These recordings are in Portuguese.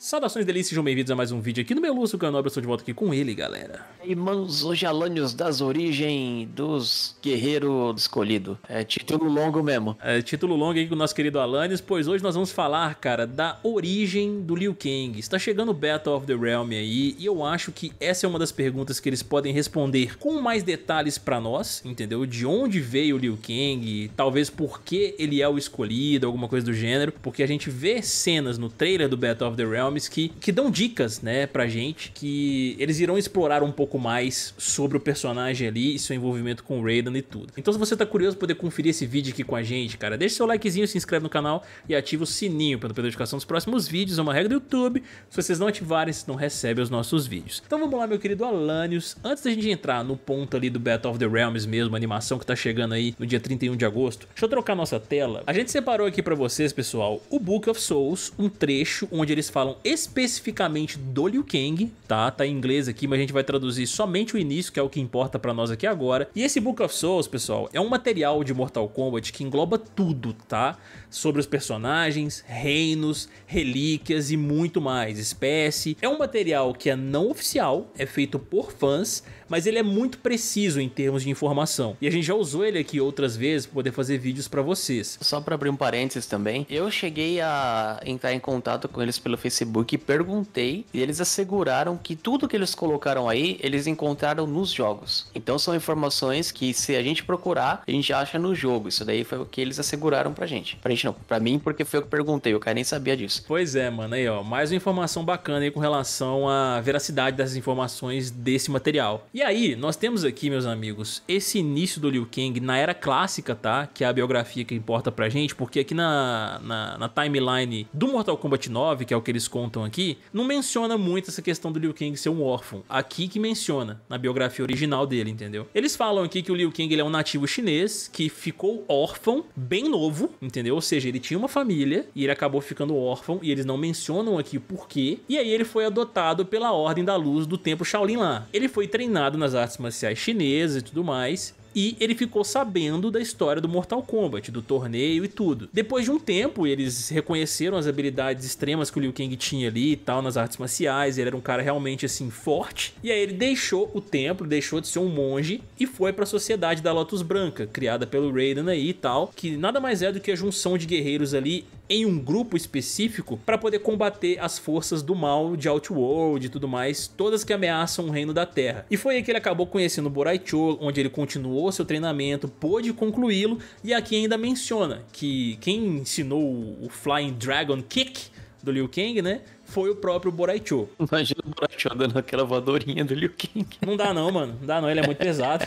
Saudações delícias, sejam bem-vindos a mais um vídeo aqui no meu Lúcio Canobre, eu estou de volta aqui com ele, galera. Irmãos Alanios das origens dos Guerreiro Escolhido. É título longo mesmo. É título longo aí com o nosso querido Alanios, pois hoje nós vamos falar, cara, da origem do Liu Kang. Está chegando o Battle of the Realm aí, e eu acho que essa é uma das perguntas que eles podem responder com mais detalhes pra nós, entendeu? De onde veio o Liu Kang, talvez por que ele é o escolhido, alguma coisa do gênero, porque a gente vê cenas no trailer do Battle of the Realm que, que dão dicas, né, pra gente, que eles irão explorar um pouco mais sobre o personagem ali e seu envolvimento com o Raiden e tudo. Então se você tá curioso poder conferir esse vídeo aqui com a gente, cara, deixa seu likezinho, se inscreve no canal e ativa o sininho para não perder a notificação dos próximos vídeos, é uma regra do YouTube, se vocês não ativarem, vocês não recebem os nossos vídeos. Então vamos lá, meu querido Alanios, antes da gente entrar no ponto ali do Battle of the Realms mesmo, a animação que tá chegando aí no dia 31 de agosto, deixa eu trocar nossa tela. A gente separou aqui pra vocês, pessoal, o Book of Souls, um trecho onde eles falam especificamente do Liu Kang, tá? Tá em inglês aqui, mas a gente vai traduzir somente o início, que é o que importa para nós aqui agora. E esse Book of Souls, pessoal, é um material de Mortal Kombat que engloba tudo, tá? Sobre os personagens, reinos, relíquias e muito mais, espécie. É um material que é não oficial, é feito por fãs, mas ele é muito preciso em termos de informação. E a gente já usou ele aqui outras vezes para poder fazer vídeos para vocês. Só para abrir um parênteses também, eu cheguei a entrar em contato com eles pelo Facebook Facebook e perguntei e eles asseguraram que tudo que eles colocaram aí, eles encontraram nos jogos. Então são informações que se a gente procurar, a gente acha no jogo. Isso daí foi o que eles asseguraram pra gente. Pra gente não, pra mim porque foi eu que perguntei, o cara nem sabia disso. Pois é, mano, aí ó, mais uma informação bacana aí com relação à veracidade das informações desse material. E aí, nós temos aqui, meus amigos, esse início do Liu Kang na era clássica, tá? Que é a biografia que importa pra gente, porque aqui na, na, na timeline do Mortal Kombat 9, que é o que eles contam aqui, não menciona muito essa questão do Liu Kang ser um órfão. Aqui que menciona, na biografia original dele, entendeu? Eles falam aqui que o Liu Kang ele é um nativo chinês que ficou órfão bem novo, entendeu? Ou seja, ele tinha uma família e ele acabou ficando órfão e eles não mencionam aqui o porquê. E aí ele foi adotado pela Ordem da Luz do tempo Shaolin lá. Ele foi treinado nas artes marciais chinesas e tudo mais e ele ficou sabendo da história do Mortal Kombat, do torneio e tudo. Depois de um tempo, eles reconheceram as habilidades extremas que o Liu Kang tinha ali e tal, nas artes marciais, ele era um cara realmente assim forte. E aí ele deixou o templo, deixou de ser um monge e foi para a sociedade da Lotus Branca, criada pelo Raiden aí e tal, que nada mais é do que a junção de guerreiros ali em um grupo específico para poder combater as forças do mal de Outworld e tudo mais, todas que ameaçam o reino da Terra. E foi aí que ele acabou conhecendo Boraichou, onde ele continuou seu treinamento, pôde concluí-lo e aqui ainda menciona que quem ensinou o Flying Dragon Kick do Liu Kang, né? foi o próprio Boraichou. Imagina o Boraichou dando aquela voadorinha do Liu Kang. Não dá não, mano. Não dá não, ele é muito pesado.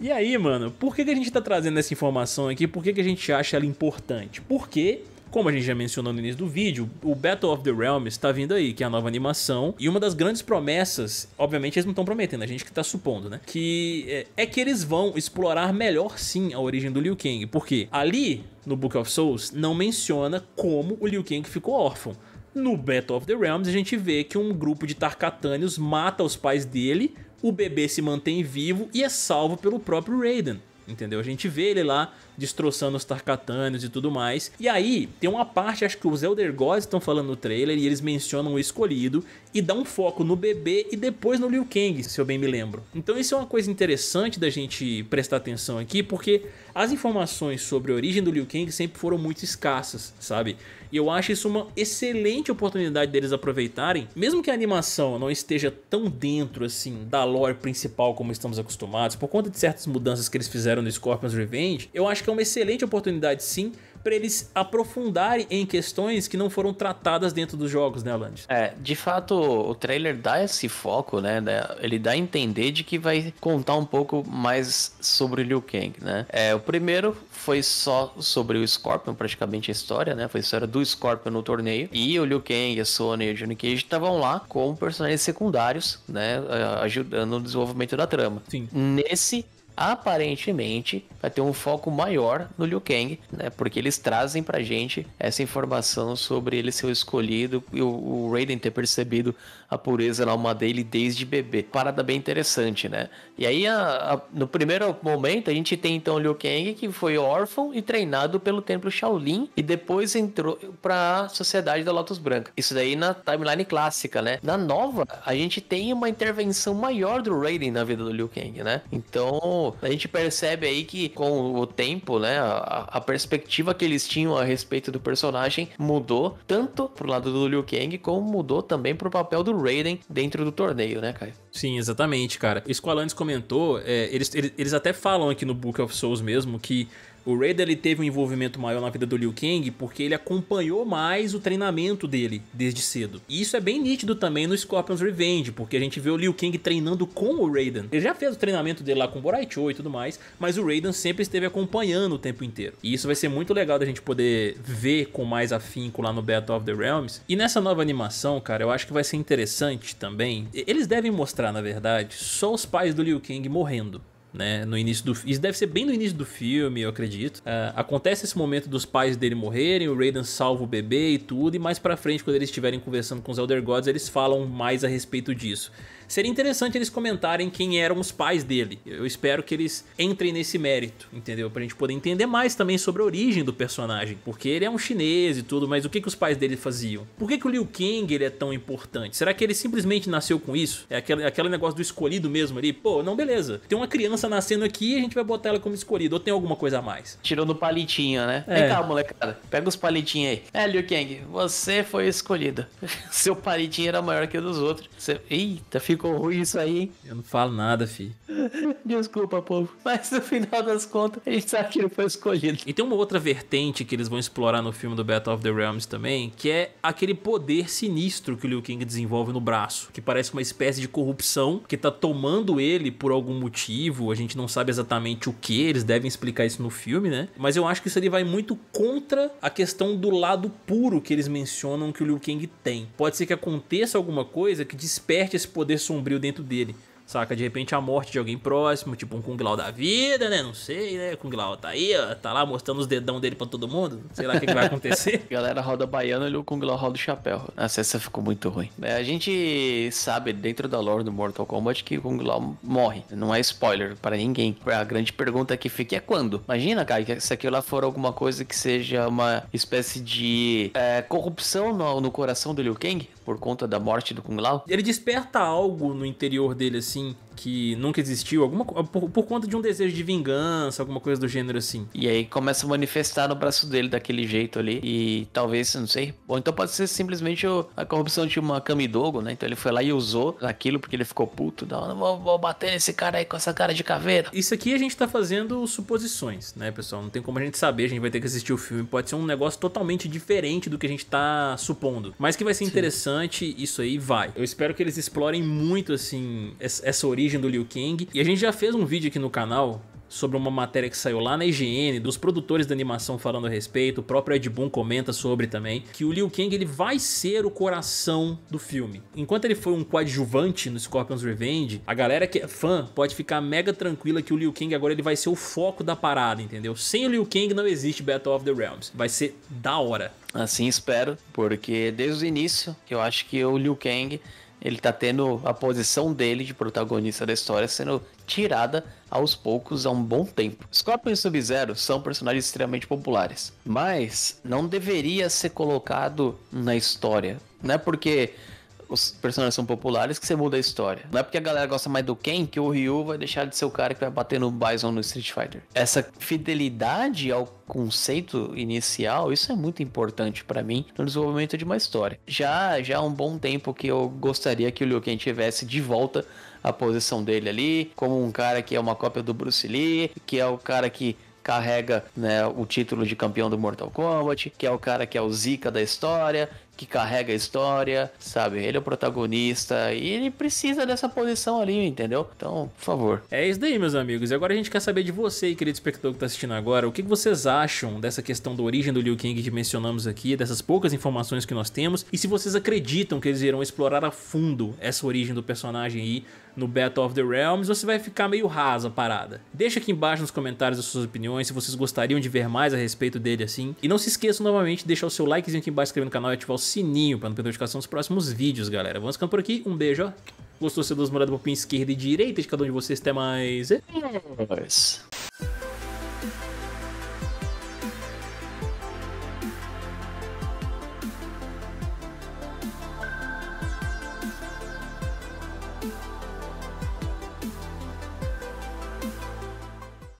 e aí, mano, por que, que a gente tá trazendo essa informação aqui? Por que, que a gente acha ela importante? Porque como a gente já mencionou no início do vídeo, o Battle of the Realms está vindo aí, que é a nova animação. E uma das grandes promessas, obviamente eles não estão prometendo, a gente que está supondo, né? Que é, é que eles vão explorar melhor sim a origem do Liu Kang. Porque ali, no Book of Souls, não menciona como o Liu Kang ficou órfão. No Battle of the Realms, a gente vê que um grupo de Tarkatânios mata os pais dele, o bebê se mantém vivo e é salvo pelo próprio Raiden. Entendeu? A gente vê ele lá destroçando os Tarkatanians e tudo mais. E aí, tem uma parte, acho que os Elder Gods estão falando no trailer e eles mencionam o escolhido e dá um foco no bebê e depois no Liu Kang, se eu bem me lembro. Então isso é uma coisa interessante da gente prestar atenção aqui, porque as informações sobre a origem do Liu Kang sempre foram muito escassas, sabe? E eu acho isso uma excelente oportunidade deles aproveitarem, mesmo que a animação não esteja tão dentro assim da lore principal como estamos acostumados, por conta de certas mudanças que eles fizeram no Scorpion's Revenge, eu acho acho que é uma excelente oportunidade, sim, para eles aprofundarem em questões que não foram tratadas dentro dos jogos, né, Alandis? É, de fato, o trailer dá esse foco, né? Ele dá a entender de que vai contar um pouco mais sobre Liu Kang, né? É, o primeiro foi só sobre o Scorpion, praticamente a história, né? Foi a história do Scorpion no torneio. E o Liu Kang, a Sony e o Johnny Cage estavam lá como personagens secundários, né? Ajudando no desenvolvimento da trama. Sim. Nesse aparentemente vai ter um foco maior no Liu Kang, né? Porque eles trazem pra gente essa informação sobre ele ser o escolhido e o, o Raiden ter percebido a pureza na alma dele desde bebê. Parada bem interessante, né? E aí, a, a, no primeiro momento, a gente tem então o Liu Kang, que foi órfão e treinado pelo Templo Shaolin e depois entrou pra Sociedade da Lotus Branca. Isso daí na timeline clássica, né? Na nova, a gente tem uma intervenção maior do Raiden na vida do Liu Kang, né? Então, a gente percebe aí que com o tempo, né, a, a perspectiva que eles tinham a respeito do personagem mudou tanto pro lado do Liu Kang como mudou também pro papel do Raiden dentro do torneio, né, Caio? Sim, exatamente, cara. Isso que o Alanis comentou, é, eles, eles, eles até falam aqui no Book of Souls mesmo que o Raid ele teve um envolvimento maior na vida do Liu Kang porque ele acompanhou mais o treinamento dele desde cedo. E isso é bem nítido também no Scorpion's Revenge, porque a gente vê o Liu Kang treinando com o Raiden. Ele já fez o treinamento dele lá com o Boraichou e tudo mais, mas o Raiden sempre esteve acompanhando o tempo inteiro. E isso vai ser muito legal da gente poder ver com mais afinco lá no Battle of the Realms. E nessa nova animação, cara, eu acho que vai ser interessante também. Eles devem mostrar mostrar, na verdade, só os pais do Liu Kang morrendo né? No início do isso deve ser bem no início do filme, eu acredito. Uh, acontece esse momento dos pais dele morrerem, o Raiden salva o bebê e tudo, e mais para frente quando eles estiverem conversando com os Elder Gods, eles falam mais a respeito disso. Seria interessante eles comentarem quem eram os pais dele. Eu espero que eles entrem nesse mérito, entendeu? Pra gente poder entender mais também sobre a origem do personagem, porque ele é um chinês e tudo, mas o que que os pais dele faziam? Por que que o Liu Kang ele é tão importante? Será que ele simplesmente nasceu com isso? É aquele, aquele negócio do escolhido mesmo ali? Pô, não beleza. Tem uma criança criança nascendo aqui e a gente vai botar ela como escolhida. Ou tem alguma coisa a mais? Tirou no palitinho, né? É. Vem cá, molecada. Pega os palitinhos aí. É, Liu Kang, você foi escolhida. Seu palitinho era maior que o dos outros. Você... Eita, ficou ruim isso aí, hein? Eu não falo nada, fi. Desculpa, povo. Mas no final das contas, a gente sabe que ele foi escolhido. E tem uma outra vertente que eles vão explorar no filme do Battle of the Realms também, que é aquele poder sinistro que o Liu Kang desenvolve no braço, que parece uma espécie de corrupção que tá tomando ele por algum motivo, a gente não sabe exatamente o que, eles devem explicar isso no filme, né? Mas eu acho que isso ali vai muito contra a questão do lado puro que eles mencionam que o Liu Kang tem. Pode ser que aconteça alguma coisa que desperte esse poder sombrio dentro dele. Saca? De repente a morte de alguém próximo, tipo um Kung Lao da vida, né? Não sei, né? Kung Lao tá aí, ó, tá lá mostrando os dedão dele pra todo mundo. Sei lá o que, que, vai acontecer. Galera roda baiana e o Kung Lao roda o chapéu. Nossa, essa ficou muito ruim. É, a gente sabe dentro da lore do Mortal Kombat que o Kung Lao morre. Não é spoiler para ninguém. A grande pergunta que fica é quando? Imagina, cara, que se aquilo lá for alguma coisa que seja uma espécie de é, corrupção no, no coração do Liu Kang por conta da morte do Kung Lao. Ele desperta algo no interior dele, assim assim, que nunca existiu, alguma por, por conta de um desejo de vingança, alguma coisa do gênero assim. E aí começa a manifestar no braço dele daquele jeito ali, e talvez, não sei, ou então pode ser simplesmente a corrupção de uma dogo né? Então ele foi lá e usou aquilo porque ele ficou puto, não, vou, vou bater nesse cara aí com essa cara de caveira. Isso aqui a gente tá fazendo suposições, né, pessoal? Não tem como a gente saber, a gente vai ter que assistir o filme, pode ser um negócio totalmente diferente do que a gente tá supondo. Mas que vai ser Sim. interessante, isso aí vai. Eu espero que eles explorem muito, assim, essa origem do Liu Kang. E a gente já fez um vídeo aqui no canal sobre uma matéria que saiu lá na IGN, dos produtores da animação falando a respeito, o próprio Ed Boon comenta sobre também, que o Liu Kang ele vai ser o coração do filme. Enquanto ele foi um coadjuvante no Scorpion's Revenge, a galera que é fã pode ficar mega tranquila que o Liu Kang agora ele vai ser o foco da parada, entendeu? Sem o Liu Kang não existe Battle of the Realms, vai ser da hora. Assim espero, porque desde o início eu acho que o Liu Kang ele tá tendo a posição dele de protagonista da história sendo tirada aos poucos há um bom tempo. Scorpion e Sub-Zero são personagens extremamente populares, mas não deveria ser colocado na história, né? Porque os personagens são populares que você muda a história. Não é porque a galera gosta mais do Ken que o Ryu vai deixar de ser o cara que vai bater no Bison no Street Fighter. Essa fidelidade ao conceito inicial, isso é muito importante para mim no desenvolvimento de uma história. Já, já há um bom tempo que eu gostaria que o Liu Kang tivesse de volta a posição dele ali, como um cara que é uma cópia do Bruce Lee, que é o cara que carrega né, o título de campeão do Mortal Kombat, que é o cara que é o Zika da história, que carrega a história, sabe? Ele é o protagonista e ele precisa dessa posição ali, entendeu? Então, por favor. É isso daí, meus amigos. E agora a gente quer saber de você, querido espectador que tá assistindo agora, o que vocês acham dessa questão da origem do Liu Kang que mencionamos aqui, dessas poucas informações que nós temos, e se vocês acreditam que eles irão explorar a fundo essa origem do personagem aí no Battle of the Realms, ou se vai ficar meio rasa a parada. Deixa aqui embaixo nos comentários as suas opiniões, se vocês gostariam de ver mais a respeito dele assim. E não se esqueçam novamente de deixar o seu likezinho aqui embaixo, inscrever no canal e ativar o sininho para não perder notificação dos próximos vídeos, galera. Vamos ficando por aqui. Um beijo, ó. Gostou, seu dos morados, um pouquinho esquerda e direita de cada um de vocês. Até mais. É